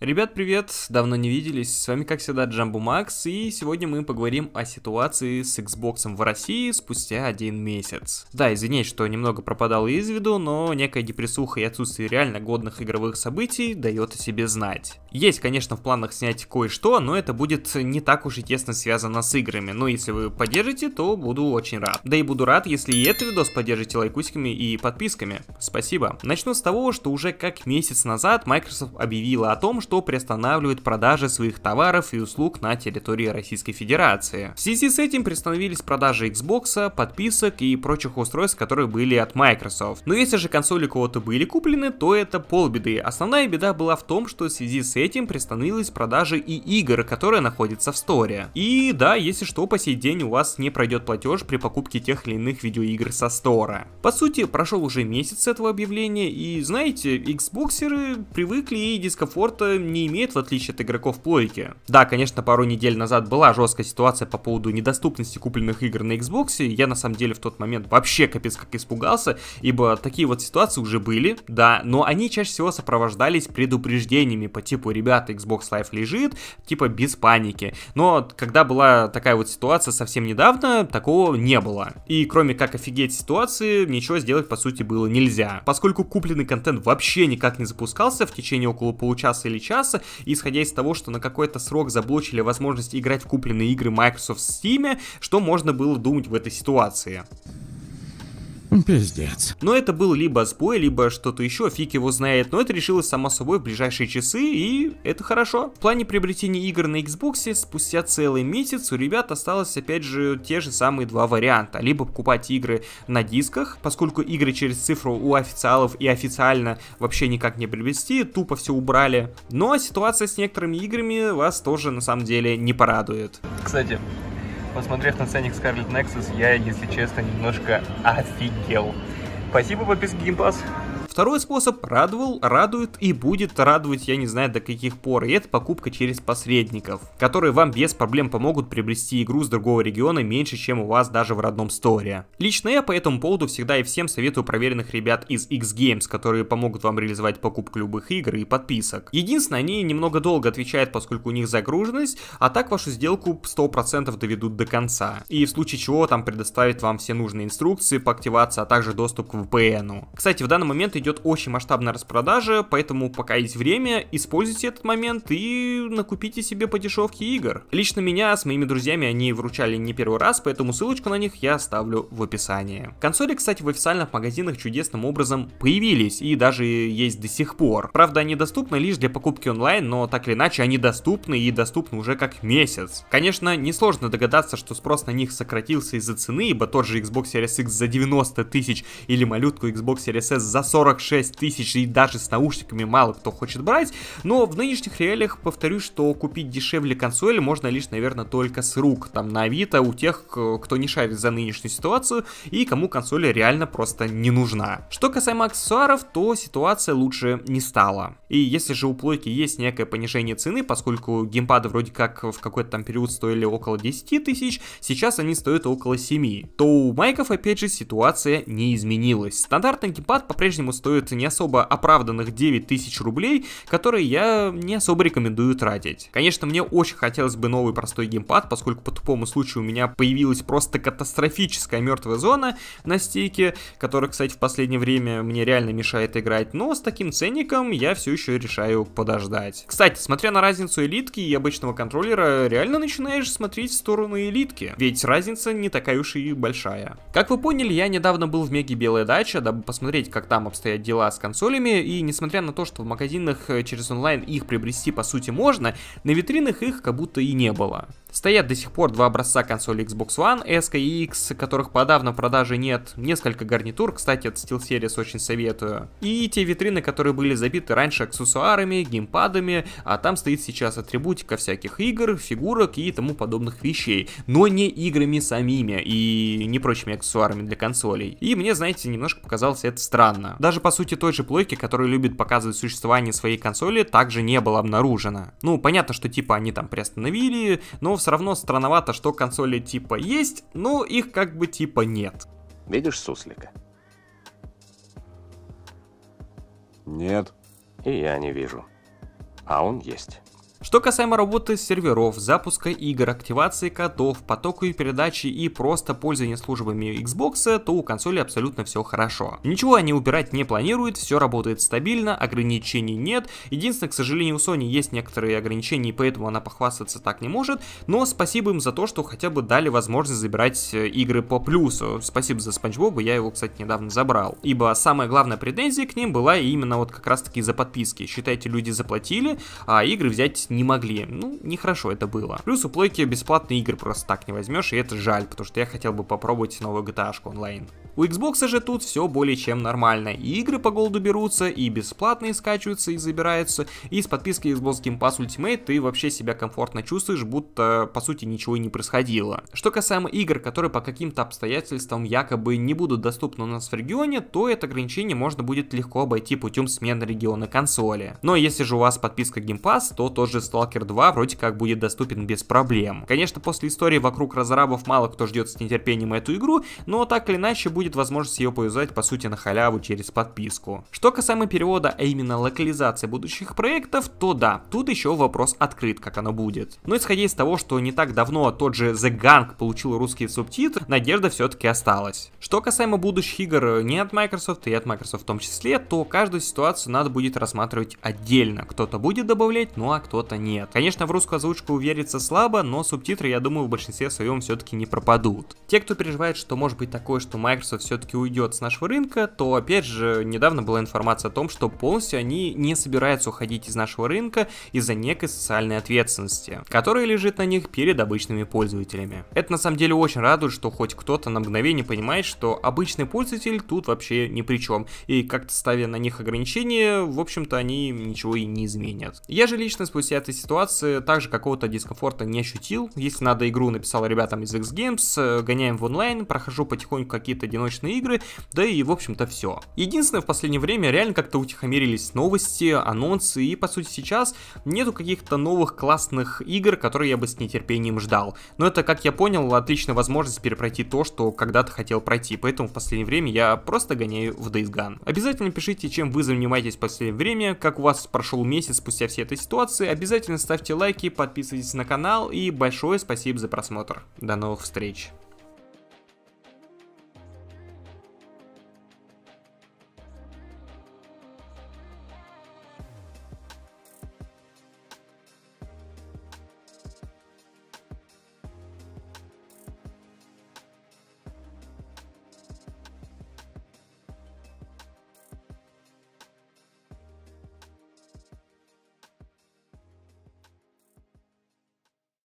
Ребят, привет! Давно не виделись, с вами как всегда Джамбу Макс, и сегодня мы поговорим о ситуации с Xbox в России спустя один месяц. Да, извиняюсь, что немного пропадал из виду, но некая депрессуха и отсутствие реально годных игровых событий дает о себе знать. Есть, конечно, в планах снять кое-что, но это будет не так уж и тесно связано с играми. Но ну, если вы поддержите, то буду очень рад. Да и буду рад, если и этот видос поддержите лайкусиками и подписками. Спасибо. Начну с того, что уже как месяц назад Microsoft объявила о том, что приостанавливает продажи своих товаров и услуг на территории Российской Федерации. В связи с этим приостановились продажи Xbox, подписок и прочих устройств, которые были от Microsoft. Но если же консоли кого-то были куплены, то это полбеды. Основная беда была в том, что в связи с этим пристановились продажи и игр, которые находятся в сторе. И да, если что, по сей день у вас не пройдет платеж при покупке тех или иных видеоигр со стора. По сути, прошел уже месяц этого объявления, и знаете, иксбоксеры привыкли и дискомфорта не имеют в отличие от игроков плойки. Да, конечно, пару недель назад была жесткая ситуация по поводу недоступности купленных игр на Xbox, я на самом деле в тот момент вообще капец как испугался, ибо такие вот ситуации уже были, да, но они чаще всего сопровождались предупреждениями по типу типа, ребята, Xbox Live лежит, типа, без паники. Но когда была такая вот ситуация совсем недавно, такого не было. И кроме как офигеть ситуации, ничего сделать, по сути, было нельзя. Поскольку купленный контент вообще никак не запускался в течение около получаса или часа, исходя из того, что на какой-то срок заблочили возможность играть в купленные игры Microsoft в Steam, что можно было думать в этой ситуации? Пиздец. Но это был либо сбой, либо что-то еще, фиг его знает, но это решилось само собой в ближайшие часы, и это хорошо. В плане приобретения игр на Xbox спустя целый месяц у ребят осталось опять же те же самые два варианта. Либо покупать игры на дисках, поскольку игры через цифру у официалов и официально вообще никак не приобрести, тупо все убрали. Но ситуация с некоторыми играми вас тоже на самом деле не порадует. Кстати, Посмотрев на ценник Scarlet Nexus, я, если честно, немножко офигел. Спасибо, подписке Game Pass. Второй способ радовал, радует и будет радовать, я не знаю до каких пор, и это покупка через посредников, которые вам без проблем помогут приобрести игру с другого региона меньше, чем у вас даже в родном сторе. Лично я по этому поводу всегда и всем советую проверенных ребят из X-Games, которые помогут вам реализовать покупку любых игр и подписок. Единственное, они немного долго отвечают, поскольку у них загруженность, а так вашу сделку 100% доведут до конца. И в случае чего там предоставят вам все нужные инструкции по активации, а также доступ к VPN. Кстати, в данный момент идет идет очень масштабная распродажа, поэтому пока есть время, используйте этот момент и накупите себе по дешевке игр. Лично меня с моими друзьями они вручали не первый раз, поэтому ссылочку на них я оставлю в описании. Консоли, кстати, в официальных магазинах чудесным образом появились и даже есть до сих пор. Правда, они доступны лишь для покупки онлайн, но так или иначе они доступны и доступны уже как месяц. Конечно, несложно догадаться, что спрос на них сократился из-за цены, ибо тот же Xbox Series X за 90 тысяч или малютку Xbox Series S за 40 46 тысяч и даже с наушниками мало кто хочет брать, но в нынешних реалиях повторюсь, что купить дешевле консоль можно лишь, наверное, только с рук, там на Авито у тех, э, кто не шарит за нынешнюю ситуацию и кому консоль реально просто не нужна. Что касаемо аксессуаров, то ситуация лучше не стала. И если же у плойки есть некое понижение цены, поскольку геймпады вроде как в какой-то там период стоили около 10 тысяч, сейчас они стоят около 7, то у майков опять же ситуация не изменилась. Стандартный геймпад по-прежнему стоит не особо оправданных 9000 рублей, которые я не особо рекомендую тратить. Конечно, мне очень хотелось бы новый простой геймпад, поскольку по тупому случаю у меня появилась просто катастрофическая мертвая зона на стике, которая, кстати, в последнее время мне реально мешает играть, но с таким ценником я все еще решаю подождать. Кстати, смотря на разницу элитки и обычного контроллера, реально начинаешь смотреть в сторону элитки, ведь разница не такая уж и большая. Как вы поняли, я недавно был в Меге Белая Дача, дабы посмотреть, как там обстоят стоят дела с консолями, и несмотря на то, что в магазинах э, через онлайн их приобрести по сути можно, на витринах их как будто и не было. Стоят до сих пор два образца консоли Xbox One S и X, которых подавно в продаже нет. Несколько гарнитур, кстати, от SteelSeries очень советую. И те витрины, которые были забиты раньше аксессуарами, геймпадами, а там стоит сейчас атрибутика всяких игр, фигурок и тому подобных вещей. Но не играми самими и не прочими аксессуарами для консолей. И мне, знаете, немножко показалось это странно. Даже по сути той же плойки, которая любит показывать существование своей консоли, также не было обнаружено. Ну, понятно, что типа они там приостановили, но все равно странновато, что консоли типа есть, но их как бы типа нет. Видишь суслика? Нет. И я не вижу. А он есть. Что касаемо работы серверов, запуска игр, активации котов, потоку и передачи и просто пользования службами Xbox, то у консоли абсолютно все хорошо. Ничего они убирать не планируют, все работает стабильно, ограничений нет. Единственное, к сожалению, у Sony есть некоторые ограничения, поэтому она похвастаться так не может. Но спасибо им за то, что хотя бы дали возможность забирать э, игры по плюсу. Спасибо за Спанч Боба, я его, кстати, недавно забрал. Ибо самая главная претензия к ним была именно вот как раз таки за подписки. Считайте, люди заплатили, а игры взять сделать не могли. Ну, нехорошо это было. Плюс у плойки бесплатные игры просто так не возьмешь, и это жаль, потому что я хотел бы попробовать новую GTA шку онлайн. У Xbox же тут все более чем нормально. И игры по голду берутся, и бесплатные скачиваются и забираются, и с подпиской Xbox Game Pass Ultimate ты вообще себя комфортно чувствуешь, будто по сути ничего и не происходило. Что касаемо игр, которые по каким-то обстоятельствам якобы не будут доступны у нас в регионе, то это ограничение можно будет легко обойти путем смены региона консоли. Но если же у вас подписка Game Pass, то тоже же Stalker 2 вроде как будет доступен без проблем. Конечно, после истории вокруг разрабов мало кто ждет с нетерпением эту игру, но так или иначе будет возможность ее поюзать по сути на халяву через подписку. Что касаемо перевода, а именно локализации будущих проектов, то да, тут еще вопрос открыт, как оно будет. Но исходя из того, что не так давно тот же The Gang получил русские субтитры, надежда все-таки осталась. Что касаемо будущих игр не от Microsoft и от Microsoft в том числе, то каждую ситуацию надо будет рассматривать отдельно. Кто-то будет добавлять, ну а кто-то что-то нет. Конечно, в русскую озвучку верится слабо, но субтитры, я думаю, в большинстве своем все-таки не пропадут. Те, кто переживает, что может быть такое, что Microsoft все-таки уйдет с нашего рынка, то опять же, недавно была информация о том, что полностью они не собираются уходить из нашего рынка из-за некой социальной ответственности, которая лежит на них перед обычными пользователями. Это на самом деле очень радует, что хоть кто-то на мгновение понимает, что обычный пользователь тут вообще ни при чем, и как-то ставя на них ограничения, в общем-то они ничего и не изменят. Я же лично спустя этой ситуации также какого-то дискомфорта не ощутил. Если надо игру, написал ребятам из X Games, э, гоняем в онлайн, прохожу потихоньку какие-то одиночные игры, да и в общем-то все. Единственное, в последнее время реально как-то утихомирились новости, анонсы, и по сути сейчас нету каких-то новых классных игр, которые я бы с нетерпением ждал. Но это, как я понял, отличная возможность перепройти то, что когда-то хотел пройти, поэтому в последнее время я просто гоняю в Days Gone. Обязательно пишите, чем вы занимаетесь в последнее время, как у вас прошел месяц спустя всей этой ситуации, обязательно Обязательно ставьте лайки, подписывайтесь на канал и большое спасибо за просмотр. До новых встреч!